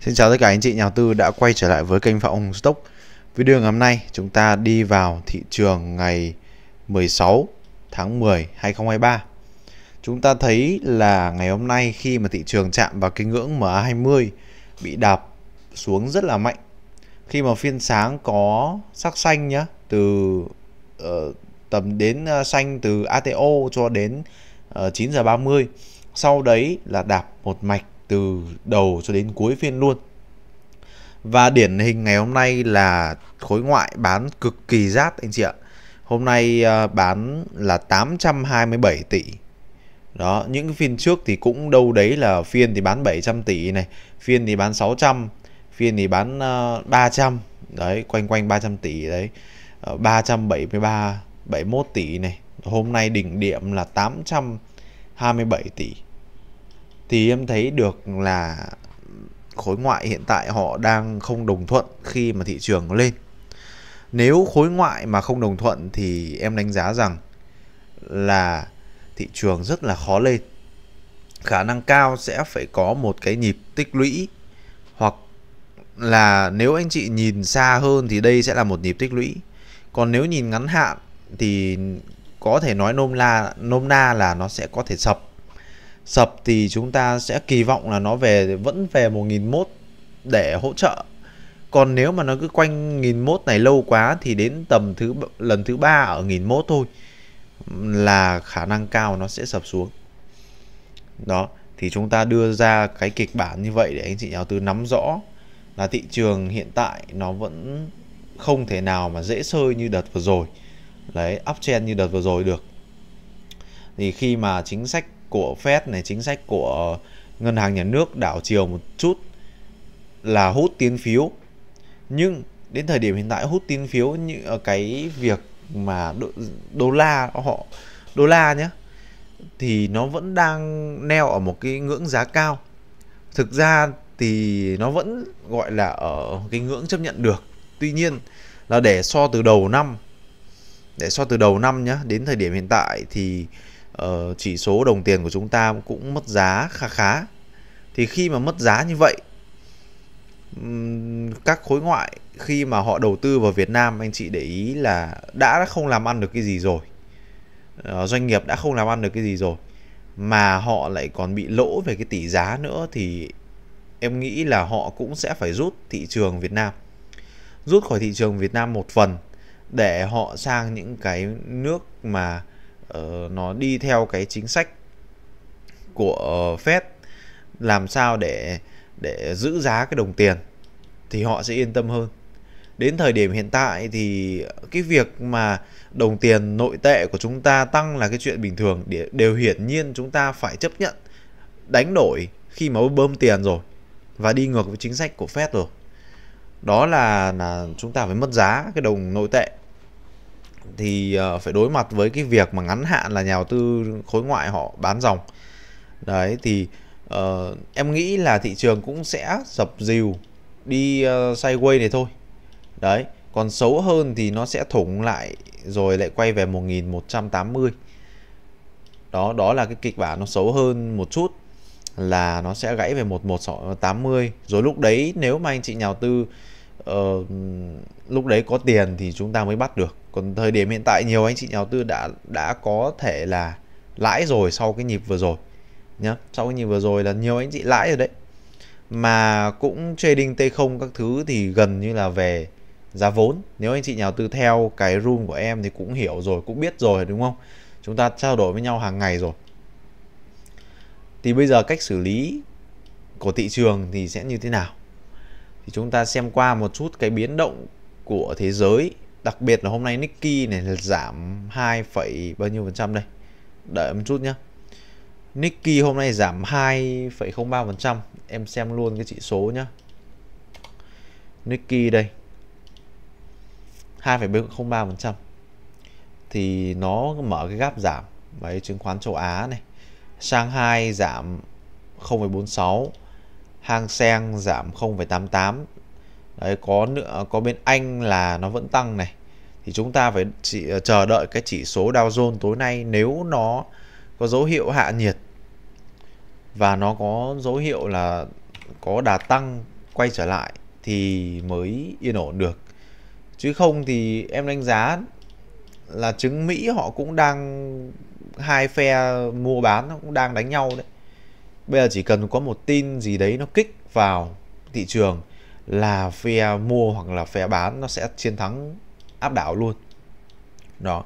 Xin chào tất cả anh chị nhà tư đã quay trở lại với kênh Phạm Hồng Stock. Video ngày hôm nay chúng ta đi vào thị trường ngày 16 tháng 10 2023. Chúng ta thấy là ngày hôm nay khi mà thị trường chạm vào cái ngưỡng MA20 bị đạp xuống rất là mạnh. Khi mà phiên sáng có sắc xanh nhá, từ uh, tầm đến uh, xanh từ ATO cho đến uh, ờ, 9 giờ 30. Sau đấy là đạp một mạch từ đầu cho đến cuối phiên luôn và điển hình ngày hôm nay là khối ngoại bán cực kỳ rát anh chị ạ hôm nay ờ, bán là 827 tỷ đó những phiên trước thì cũng đâu đấy là phiên thì bán 700 tỷ này phiên thì bán 600 phiên thì bán 300 ờ, đấy quanh quanh 300 tỷ đấy 373 ờ, 71 tỷ này hôm nay đỉnh điểm là 827 tỷ thì em thấy được là khối ngoại hiện tại họ đang không đồng thuận khi mà thị trường lên nếu khối ngoại mà không đồng thuận thì em đánh giá rằng là thị trường rất là khó lên khả năng cao sẽ phải có một cái nhịp tích lũy hoặc là nếu anh chị nhìn xa hơn thì đây sẽ là một nhịp tích lũy còn nếu nhìn ngắn hạn thì có thể nói nôm la nôm na là nó sẽ có thể sập sập thì chúng ta sẽ kỳ vọng là nó về vẫn về 1001 để hỗ trợ còn nếu mà nó cứ quanh 1001 này lâu quá thì đến tầm thứ lần thứ ba ở 1001 thôi là khả năng cao nó sẽ sập xuống đó thì chúng ta đưa ra cái kịch bản như vậy để anh chị nhà đầu tư nắm rõ là thị trường hiện tại nó vẫn không thể nào mà dễ sơi như đợt vừa rồi đấy uptrend như đợt vừa rồi được thì khi mà chính sách của Fed này, chính sách của ngân hàng nhà nước đảo chiều một chút là hút tín phiếu. Nhưng đến thời điểm hiện tại hút tín phiếu như ờ, cái việc mà đô, đô la họ đô la nhé thì nó vẫn đang neo ở một cái ngưỡng giá cao. Thực ra thì nó vẫn gọi là ở cái ngưỡng chấp nhận được. Tuy nhiên là để so từ đầu năm để so từ đầu năm nhé đến thời điểm hiện tại thì uh, chỉ số đồng tiền của chúng ta cũng mất giá khá khá thì khi mà mất giá như vậy um, các khối ngoại khi mà họ đầu tư vào Việt Nam anh chị để ý là đã không làm ăn được cái gì rồi uh, doanh nghiệp đã không làm ăn được cái gì rồi mà họ lại còn bị lỗ về cái tỷ giá nữa thì em nghĩ là họ cũng sẽ phải rút thị trường Việt Nam rút khỏi thị trường Việt Nam một phần để họ sang những cái nước mà Ờ, nó đi theo cái chính sách của ờ, Fed làm sao để để giữ giá cái đồng tiền thì họ sẽ yên tâm hơn. Đến thời điểm hiện tại thì cái việc mà đồng tiền nội tệ của chúng ta tăng là cái chuyện bình thường đều hiển nhiên chúng ta phải chấp nhận đánh đổi khi mà bơm tiền rồi và đi ngược với chính sách của Fed rồi. Đó là là chúng ta phải mất giá cái đồng nội tệ thì ờ, phải đối mặt với cái việc mà ngắn hạn là nhà đầu tư khối ngoại họ bán dòng đấy thì uh, em nghĩ là thị trường cũng sẽ dập dìu đi uh, sideways này thôi đấy còn xấu hơn thì nó sẽ thủng lại rồi lại quay về 1180 đó đó là cái kịch bản nó xấu hơn một chút là nó sẽ gãy về 1180 rồi lúc đấy nếu mà anh chị nhà đầu tư Ờ, lúc đấy có tiền thì chúng ta mới bắt được còn thời điểm hiện tại nhiều anh chị nhà đầu tư đã đã có thể là lãi rồi sau cái nhịp vừa rồi nhá sau cái nhịp vừa rồi là nhiều anh chị lãi rồi đấy mà cũng trading T0 các thứ thì gần như là về giá vốn nếu anh chị nhà đầu tư theo cái room của em thì cũng hiểu rồi cũng biết rồi đúng không chúng ta trao đổi với nhau hàng ngày rồi thì bây giờ cách xử lý của thị trường thì sẽ như thế nào thì chúng ta xem qua một chút cái biến động của thế giới đặc biệt là hôm nay Nikkei này là giảm 2, bao nhiêu phần trăm đây đợi một chút nhé Nikkei hôm nay giảm 2,03% em xem luôn cái chỉ số nhá Nikkei đây 2,03% thì nó mở cái gap giảm với chứng khoán châu Á này Shanghai giảm 0,46 Hang Seng giảm 0,88 đấy có nữa có bên Anh là nó vẫn tăng này thì chúng ta phải chỉ, ờ, chờ đợi cái chỉ số Dow Jones tối nay nếu nó có dấu hiệu hạ nhiệt và nó có dấu hiệu là có đà tăng quay trở lại thì mới yên ổn được chứ không thì em đánh giá là chứng Mỹ họ cũng đang hai phe mua bán cũng đang đánh nhau đấy bây giờ chỉ cần có một tin gì đấy nó kích vào thị trường là phe mua hoặc là phe bán nó sẽ chiến thắng áp đảo luôn đó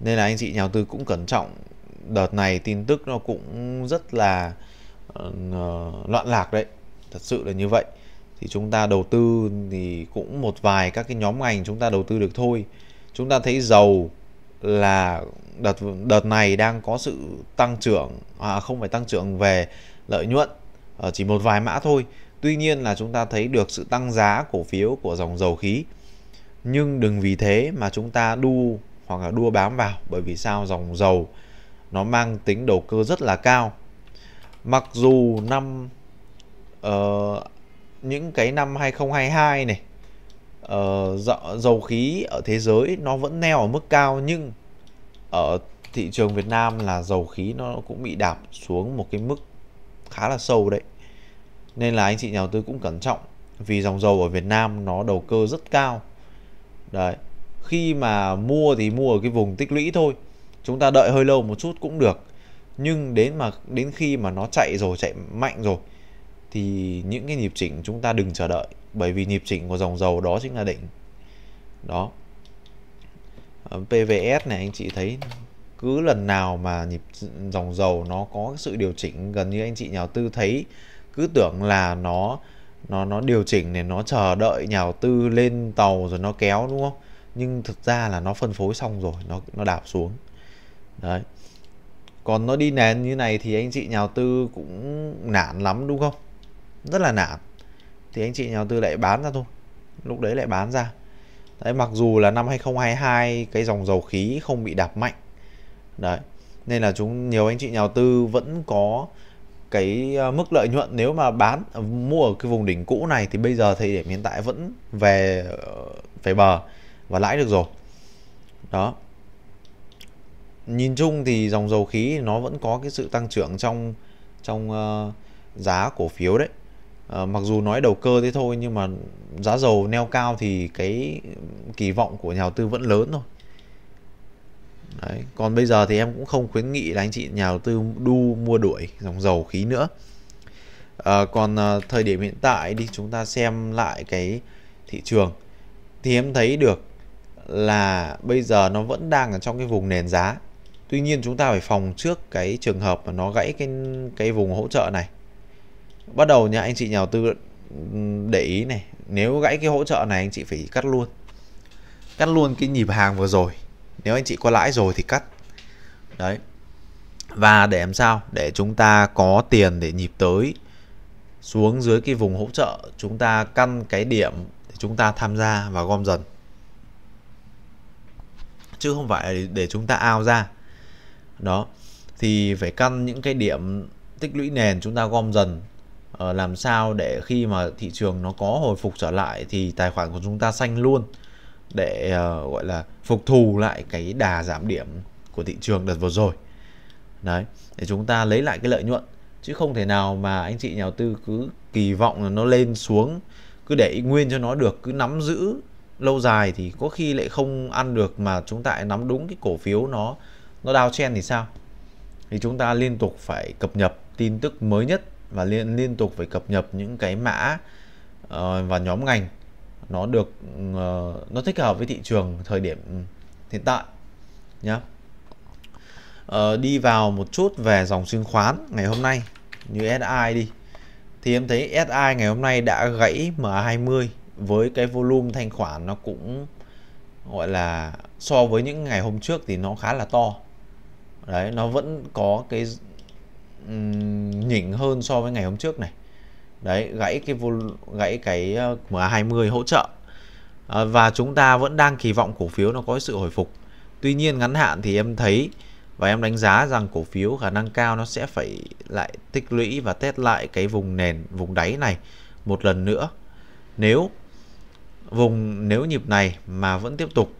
nên là anh chị nhà đầu tư cũng cẩn trọng đợt này tin tức nó cũng rất là uh, loạn lạc đấy thật sự là như vậy thì chúng ta đầu tư thì cũng một vài các cái nhóm ngành chúng ta đầu tư được thôi chúng ta thấy dầu là đợt đợt này đang có sự tăng trưởng à, không phải tăng trưởng về lợi nhuận ở ờ, chỉ một vài mã thôi tuy nhiên là chúng ta thấy được sự tăng giá cổ phiếu của dòng dầu khí nhưng đừng vì thế mà chúng ta đu hoặc là đua bám vào bởi vì sao dòng dầu nó mang tính đầu cơ rất là cao mặc dù năm uh, những cái năm 2022 này uh, dầu khí ở thế giới nó vẫn neo ở mức cao nhưng ở thị trường Việt Nam là dầu khí nó cũng bị đạp xuống một cái mức khá là sâu đấy nên là anh chị nhà đầu tư cũng cẩn trọng vì dòng dầu ở Việt Nam nó đầu cơ rất cao đấy khi mà mua thì mua ở cái vùng tích lũy thôi chúng ta đợi hơi lâu một chút cũng được nhưng đến mà đến khi mà nó chạy rồi chạy mạnh rồi thì những cái nhịp chỉnh chúng ta đừng chờ đợi bởi vì nhịp chỉnh của dòng dầu đó chính là đỉnh đó ờ, PVS này anh chị thấy cứ lần nào mà nhịp dòng dầu nó có sự điều chỉnh gần như anh chị nhà đầu tư thấy cứ tưởng là nó nó nó điều chỉnh này nó chờ đợi nhà đầu tư lên tàu rồi nó kéo đúng không nhưng thực ra là nó phân phối xong rồi nó nó đảo xuống đấy còn nó đi nền như này thì anh chị nhà đầu tư cũng nản lắm đúng không rất là nản thì anh chị nhà đầu tư lại bán ra thôi lúc đấy lại bán ra đấy mặc dù là năm 2022 cái dòng dầu khí không bị đạp mạnh đấy nên là chúng nhiều anh chị nhà đầu tư vẫn có cái ờ, mức lợi nhuận nếu mà bán ờ, mua ở cái vùng đỉnh cũ này thì bây giờ thời điểm hiện tại vẫn về ờ, về bờ và lãi được rồi đó nhìn chung thì dòng dầu khí nó vẫn có cái sự tăng trưởng trong trong uh, giá cổ phiếu đấy Ờ, mặc dù nói đầu cơ thế thôi nhưng mà giá dầu neo cao thì cái kỳ vọng của nhà đầu tư vẫn lớn thôi Đấy. còn bây giờ thì em cũng không khuyến nghị là anh chị nhà đầu tư đu mua đuổi dòng dầu khí nữa à, còn à, thời điểm hiện tại đi chúng ta xem lại cái thị trường thì em thấy được là bây giờ nó vẫn đang ở trong cái vùng nền giá tuy nhiên chúng ta phải phòng trước cái trường hợp mà nó gãy cái cái vùng hỗ trợ này bắt đầu nha anh chị nhà đầu tư ừ, để ý này nếu gãy cái hỗ trợ này anh chị phải cắt luôn cắt luôn cái nhịp hàng vừa rồi nếu anh chị có lãi rồi thì cắt đấy và để làm sao để chúng ta có tiền để nhịp tới xuống dưới cái vùng hỗ trợ chúng ta căn cái điểm để chúng ta tham gia và gom dần chứ không phải để chúng ta ao ra đó thì phải căn những cái điểm tích lũy nền chúng ta gom dần Ờ, làm sao để khi mà thị trường nó có hồi phục trở lại thì tài khoản của chúng ta xanh luôn để ờ, gọi là phục thù lại cái đà giảm điểm của thị trường đợt vừa rồi đấy để chúng ta lấy lại cái lợi nhuận chứ không thể nào mà anh chị nhà đầu tư cứ kỳ vọng là nó lên xuống cứ để nguyên cho nó được cứ nắm giữ lâu dài thì có khi lại không ăn được mà chúng ta lại nắm đúng cái cổ phiếu nó nó chen thì sao thì chúng ta liên tục phải cập nhật tin tức mới nhất và liên liên tục phải cập nhật những cái mã uh, ờ, và nhóm ngành nó được uh, nó thích hợp với thị trường thời điểm hiện tại nhé uh, ờ, đi vào một chút về dòng chứng khoán ngày hôm nay như SI đi thì em thấy SI ngày hôm nay đã gãy MA20 với cái volume thanh khoản nó cũng gọi là so với những ngày hôm trước thì nó khá là to đấy nó vẫn có cái nhỉnh hơn so với ngày hôm trước này đấy gãy cái gãy cái ờ, MA20 hỗ trợ à, và chúng ta vẫn đang kỳ vọng cổ phiếu nó có sự hồi phục tuy nhiên ngắn hạn thì em thấy và em đánh giá rằng cổ phiếu khả năng cao nó sẽ phải lại tích lũy và test lại cái vùng nền vùng đáy này một lần nữa nếu vùng nếu nhịp này mà vẫn tiếp tục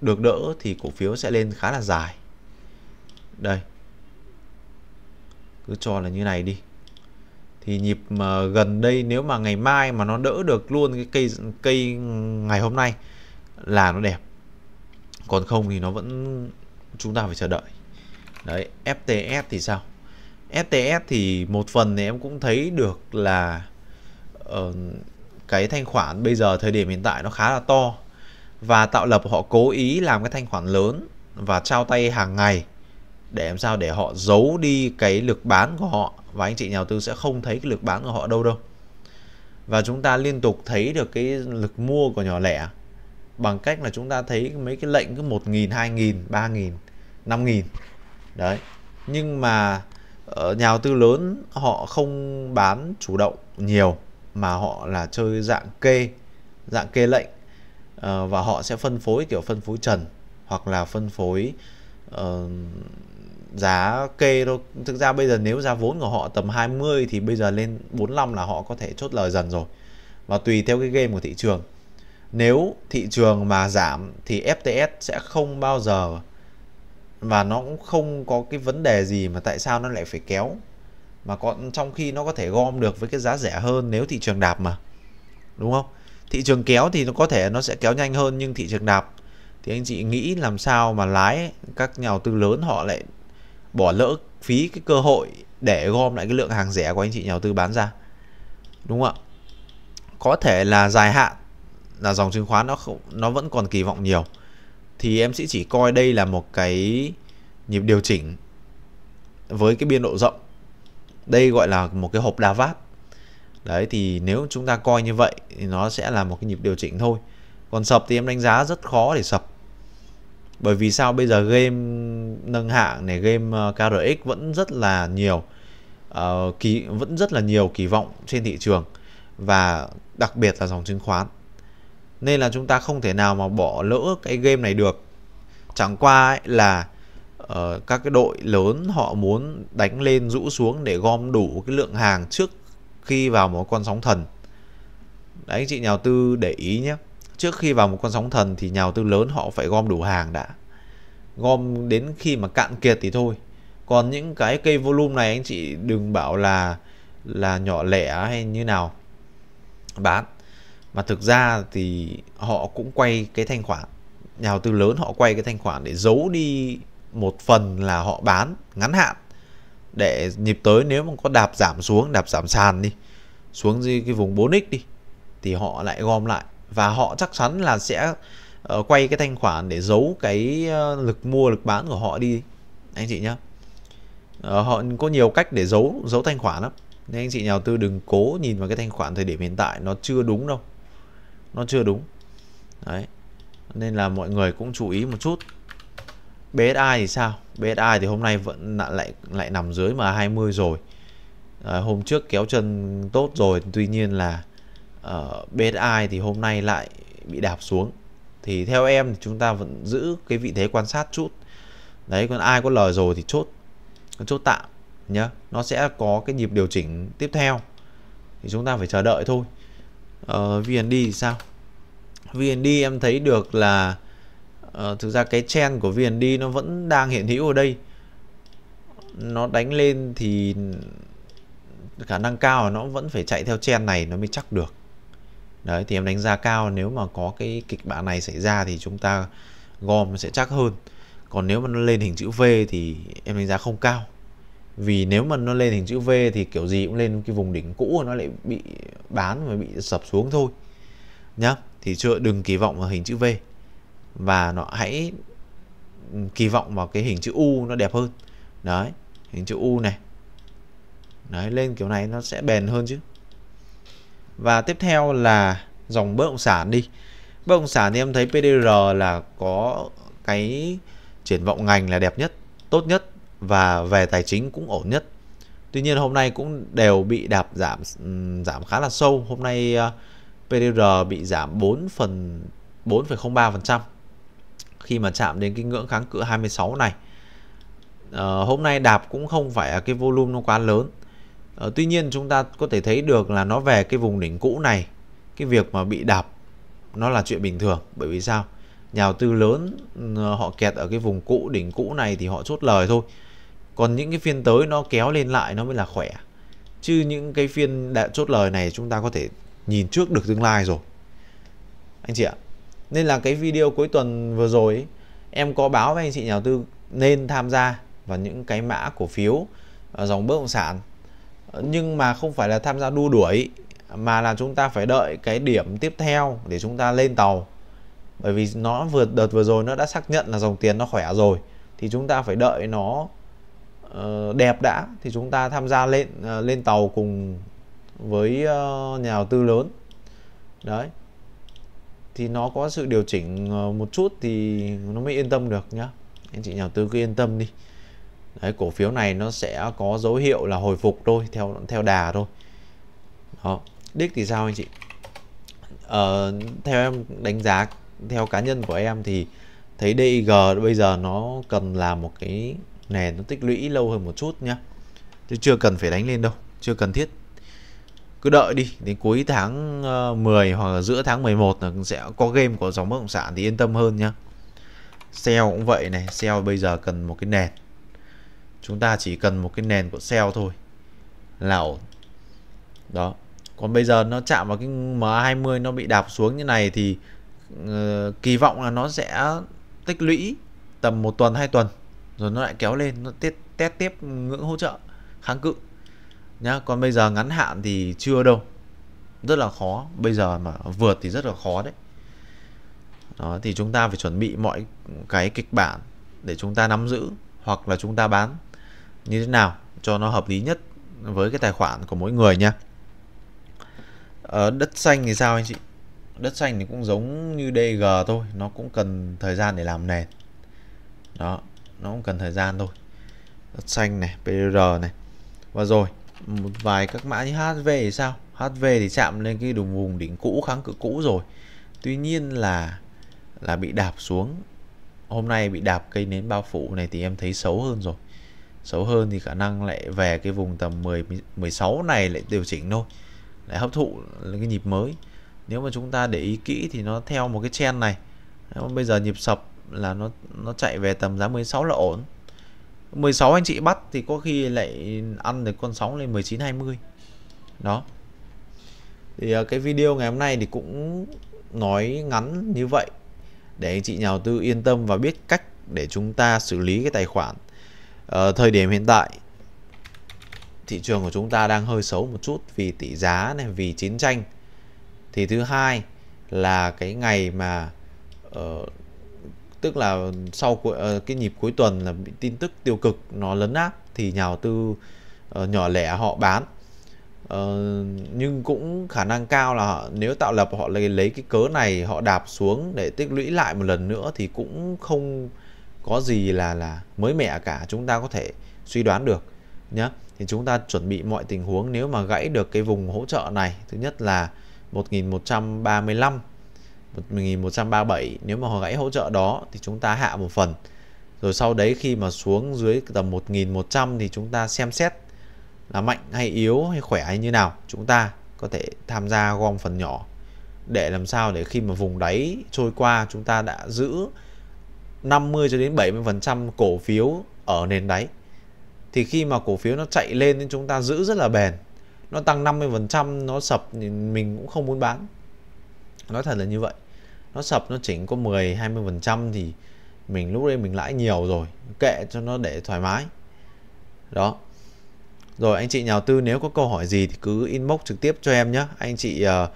được đỡ thì cổ phiếu sẽ lên khá là dài đây cứ cho là như này đi thì nhịp mà gần đây nếu mà ngày mai mà nó đỡ được luôn cái cây cây ngày hôm nay là nó đẹp còn không thì nó vẫn chúng ta phải chờ đợi đấy FTS thì sao FTS thì một phần thì em cũng thấy được là uh, cái thanh khoản bây giờ thời điểm hiện tại nó khá là to và tạo lập họ cố ý làm cái thanh khoản lớn và trao tay hàng ngày để làm sao để họ giấu đi cái lực bán của họ và anh chị nhà đầu tư sẽ không thấy cái lực bán của họ đâu đâu và chúng ta liên tục thấy được cái lực mua của nhỏ lẻ bằng cách là chúng ta thấy mấy cái lệnh cứ một nghìn hai nghìn ba nghìn năm nghìn đấy nhưng mà ờ, nhà đầu tư lớn họ không bán chủ động nhiều mà họ là chơi dạng kê dạng kê lệnh ờ, và họ sẽ phân phối kiểu phân phối trần hoặc là phân phối Ờ, giá kê đâu thực ra bây giờ nếu giá vốn của họ tầm 20 thì bây giờ lên 45 là họ có thể chốt lời dần rồi và tùy theo cái game của thị trường nếu thị trường mà giảm thì FTS sẽ không bao giờ và nó cũng không có cái vấn đề gì mà tại sao nó lại phải kéo mà còn trong khi nó có thể gom được với cái giá rẻ hơn nếu thị trường đạp mà đúng không thị trường kéo thì nó có thể nó sẽ kéo nhanh hơn nhưng thị trường đạp thì anh chị nghĩ làm sao mà lái các nhà đầu tư lớn họ lại bỏ lỡ phí cái cơ hội để gom lại cái lượng hàng rẻ của anh chị nhà đầu tư bán ra đúng không ạ có thể là dài hạn là dòng chứng khoán nó không nó vẫn còn kỳ vọng nhiều thì em sẽ chỉ coi đây là một cái nhịp điều chỉnh với cái biên độ rộng đây gọi là một cái hộp đa vát đấy thì nếu chúng ta coi như vậy thì nó sẽ là một cái nhịp điều chỉnh thôi còn sập thì em đánh giá rất khó để sập bởi vì sao bây giờ game nâng hạng này game ờ, KRX vẫn rất là nhiều uh, kỳ vẫn rất là nhiều kỳ vọng trên thị trường và đặc biệt là dòng chứng khoán nên là chúng ta không thể nào mà bỏ lỡ cái game này được chẳng qua ấy là uh, các cái đội lớn họ muốn đánh lên rũ xuống để gom đủ cái lượng hàng trước khi vào một con sóng thần đấy anh chị nhà đầu tư để ý nhé trước khi vào một con sóng thần thì nhà đầu tư lớn họ phải gom đủ hàng đã gom đến khi mà cạn kiệt thì thôi còn những cái cây volume này anh chị đừng bảo là là nhỏ lẻ hay như nào bán mà thực ra thì họ cũng quay cái thanh khoản nhà đầu tư lớn họ quay cái thanh khoản để giấu đi một phần là họ bán ngắn hạn để nhịp tới nếu mà có đạp giảm xuống đạp giảm sàn đi xuống dưới cái vùng 4x đi thì họ lại gom lại và họ chắc chắn là sẽ uh, quay cái thanh khoản để giấu cái uh, lực mua lực bán của họ đi anh chị nhá uh, họ có nhiều cách để giấu giấu thanh khoản lắm nên anh chị nhà đầu tư đừng cố nhìn vào cái thanh khoản thời điểm hiện tại nó chưa đúng đâu nó chưa đúng đấy nên là mọi người cũng chú ý một chút BSI thì sao BSI thì hôm nay vẫn lại lại nằm dưới mà 20 rồi à, hôm trước kéo chân tốt rồi tuy nhiên là ở ờ, BSI thì hôm nay lại bị đạp xuống thì theo em thì chúng ta vẫn giữ cái vị thế quan sát chút đấy còn ai có lời rồi thì chốt chốt tạm nhá nó sẽ có cái nhịp điều chỉnh tiếp theo thì chúng ta phải chờ đợi thôi ờ, VND thì sao VND em thấy được là uh, thực ra cái trend của VND nó vẫn đang hiện hữu ở đây nó đánh lên thì khả năng cao nó vẫn phải chạy theo trend này nó mới chắc được đấy thì em đánh giá cao nếu mà có cái kịch bản này xảy ra thì chúng ta gom sẽ chắc hơn còn nếu mà nó lên hình chữ V thì em đánh giá không cao vì nếu mà nó lên hình chữ V thì kiểu gì cũng lên cái vùng đỉnh cũ nó lại bị bán và bị sập xuống thôi nhá thì chưa đừng kỳ vọng vào hình chữ V và nó hãy kỳ vọng vào cái hình chữ U nó đẹp hơn đấy hình chữ U này đấy lên kiểu này nó sẽ bền hơn chứ và tiếp theo là dòng bất động sản đi bất động sản thì em thấy PDR là có cái triển vọng ngành là đẹp nhất tốt nhất và về tài chính cũng ổn nhất tuy nhiên hôm nay cũng đều bị đạp giảm giảm khá là sâu hôm nay ờ, PDR bị giảm 4 phần 4,03% khi mà chạm đến cái ngưỡng kháng cự 26 này à, hôm nay đạp cũng không phải là cái volume nó quá lớn Ờ, tuy nhiên chúng ta có thể thấy được là nó về cái vùng đỉnh cũ này, cái việc mà bị đạp nó là chuyện bình thường. Bởi vì sao? Nhà đầu tư lớn ờ, họ kẹt ở cái vùng cũ đỉnh cũ này thì họ chốt lời thôi. Còn những cái phiên tới nó kéo lên lại nó mới là khỏe. Chứ những cái phiên đã chốt lời này chúng ta có thể nhìn trước được tương lai rồi. Anh chị ạ. Nên là cái video cuối tuần vừa rồi ấy, em có báo với anh chị nhà đầu tư nên tham gia vào những cái mã cổ phiếu ờ, dòng bất động sản nhưng mà không phải là tham gia đu đuổi mà là chúng ta phải đợi cái điểm tiếp theo để chúng ta lên tàu bởi vì nó vừa đợt vừa rồi nó đã xác nhận là dòng tiền nó khỏe rồi thì chúng ta phải đợi nó uh, đẹp đã thì chúng ta tham gia lên uh, lên tàu cùng với uh, nhà đầu tư lớn đấy thì nó có sự điều chỉnh một chút thì nó mới yên tâm được nhá anh chị nhà đầu tư cứ yên tâm đi Đấy, cổ phiếu này nó sẽ có dấu hiệu là hồi phục thôi theo theo đà thôi đó đích thì sao anh chị ờ, theo em đánh giá theo cá nhân của em thì thấy DIG bây giờ nó cần làm một cái nền nó tích lũy lâu hơn một chút nhá chứ chưa cần phải đánh lên đâu chưa cần thiết cứ đợi đi đến cuối tháng 10 ờ, hoặc là giữa tháng 11 là sẽ có game của dòng bất động sản thì yên tâm hơn nhá sale cũng vậy này sale bây giờ cần một cái nền chúng ta chỉ cần một cái nền của sell thôi là ổn đó còn bây giờ nó chạm vào cái MA20 nó bị đạp xuống như này thì uh, kỳ vọng là nó sẽ tích lũy tầm một tuần hai tuần rồi nó lại kéo lên nó test test tiếp ngưỡng hỗ trợ kháng cự nhá còn bây giờ ngắn hạn thì chưa đâu rất là khó bây giờ mà vượt thì rất là khó đấy đó thì chúng ta phải chuẩn bị mọi cái kịch bản để chúng ta nắm giữ hoặc là chúng ta bán như thế nào cho nó hợp lý nhất với cái tài khoản của mỗi người nhé. ờ, đất xanh thì sao anh chị đất xanh thì cũng giống như DG thôi nó cũng cần thời gian để làm nền đó nó cũng cần thời gian thôi đất xanh này PR này và rồi một vài các mã như HV thì sao HV thì chạm lên cái đường vùng đỉnh cũ kháng cự cũ rồi tuy nhiên là là bị đạp xuống hôm nay bị đạp cây nến bao phủ này thì em thấy xấu hơn rồi xấu hơn thì khả năng lại về cái vùng tầm 10 16 này lại điều chỉnh thôi lại hấp thụ cái nhịp mới nếu mà chúng ta để ý kỹ thì nó theo một cái trend này nếu mà bây giờ nhịp sập là nó nó chạy về tầm giá 16 là ổn 16 anh chị bắt thì có khi lại ăn được con sóng lên 19 20 đó thì à, cái video ngày hôm nay thì cũng nói ngắn như vậy để anh chị nhà đầu tư yên tâm và biết cách để chúng ta xử lý cái tài khoản ở ờ, thời điểm hiện tại thị trường của chúng ta đang hơi xấu một chút vì tỷ giá này vì chiến tranh thì thứ hai là cái ngày mà uh, tức là sau uh, cái nhịp cuối tuần là bị tin tức tiêu cực nó lấn áp thì nhà đầu tư uh, nhỏ lẻ họ bán uh, nhưng cũng khả năng cao là họ, nếu tạo lập họ lấy lấy cái cớ này họ đạp xuống để tích lũy lại một lần nữa thì cũng không có gì là là mới mẻ cả chúng ta có thể suy đoán được nhé thì chúng ta chuẩn bị mọi tình huống nếu mà gãy được cái vùng hỗ trợ này thứ nhất là 1135 1137 nếu mà họ gãy hỗ trợ đó thì chúng ta hạ một phần rồi sau đấy khi mà xuống dưới tầm 1100 thì chúng ta xem xét là mạnh hay yếu hay khỏe hay như nào chúng ta có thể tham gia gom phần nhỏ để làm sao để khi mà vùng đáy trôi qua chúng ta đã giữ 50 cho đến 70% cổ phiếu ở nền đáy. Thì khi mà cổ phiếu nó chạy lên thì chúng ta giữ rất là bền. Nó tăng 50% nó sập thì mình cũng không muốn bán. Nói thật là như vậy. Nó sập nó chỉnh có 10 20% thì mình lúc đấy mình lãi nhiều rồi, kệ cho nó để thoải mái. Đó. Rồi anh chị nhà đầu tư nếu có câu hỏi gì thì cứ inbox trực tiếp cho em nhé. Anh chị uh,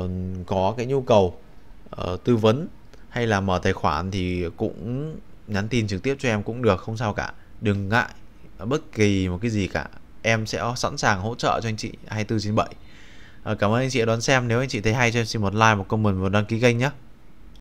uh, có cái nhu cầu uh, tư vấn hay là mở tài khoản thì cũng nhắn tin trực tiếp cho em cũng được không sao cả đừng ngại bất kỳ một cái gì cả em sẽ sẵn sàng hỗ trợ cho anh chị 24 trên 7 cảm ơn anh chị đã đón xem nếu anh chị thấy hay cho em xin một like một comment và đăng ký kênh nhé